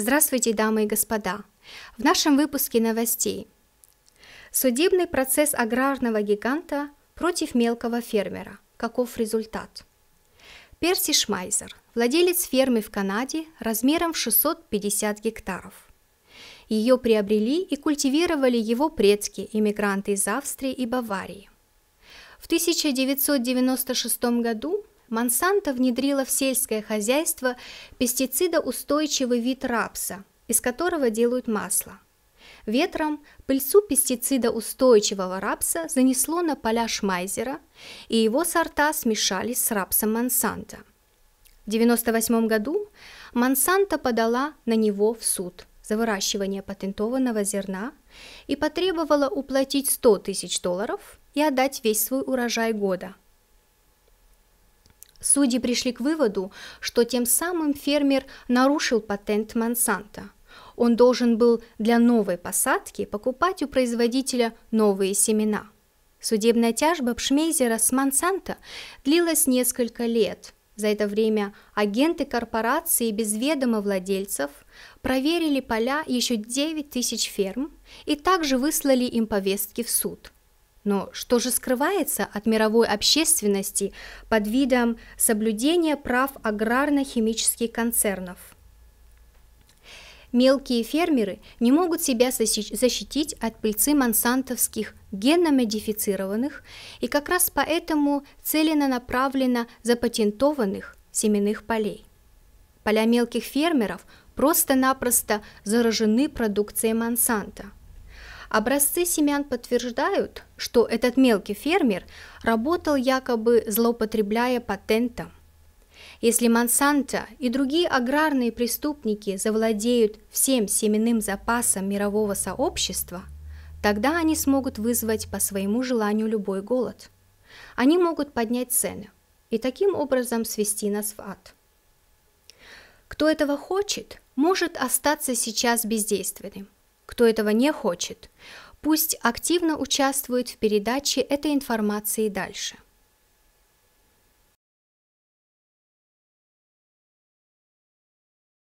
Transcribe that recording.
Здравствуйте, дамы и господа! В нашем выпуске новостей. Судебный процесс аграрного гиганта против мелкого фермера. Каков результат? Перси Шмайзер, владелец фермы в Канаде размером в 650 гектаров. Ее приобрели и культивировали его предки, иммигранты из Австрии и Баварии. В 1996 году Монсанто внедрила в сельское хозяйство пестицидоустойчивый вид рапса, из которого делают масло. Ветром пыльцу пестицидоустойчивого рапса занесло на поля Шмайзера, и его сорта смешались с рапсом Монсанто. В 1998 году Монсанто подала на него в суд за выращивание патентованного зерна и потребовала уплатить 100 тысяч долларов и отдать весь свой урожай года – Судьи пришли к выводу, что тем самым фермер нарушил патент Монсанто. Он должен был для новой посадки покупать у производителя новые семена. Судебная тяжба Пшмейзера с Монсанто длилась несколько лет. За это время агенты корпорации без ведома владельцев проверили поля еще 9 тысяч ферм и также выслали им повестки в суд – но что же скрывается от мировой общественности под видом соблюдения прав аграрно-химических концернов? Мелкие фермеры не могут себя защитить от пыльцы монсантовских генно и как раз поэтому целенаправленно запатентованных семенных полей. Поля мелких фермеров просто-напросто заражены продукцией Монсанта – Образцы семян подтверждают, что этот мелкий фермер работал якобы злоупотребляя патентом. Если Монсанто и другие аграрные преступники завладеют всем семенным запасом мирового сообщества, тогда они смогут вызвать по своему желанию любой голод. Они могут поднять цены и таким образом свести нас в ад. Кто этого хочет, может остаться сейчас бездейственным кто этого не хочет, пусть активно участвует в передаче этой информации дальше –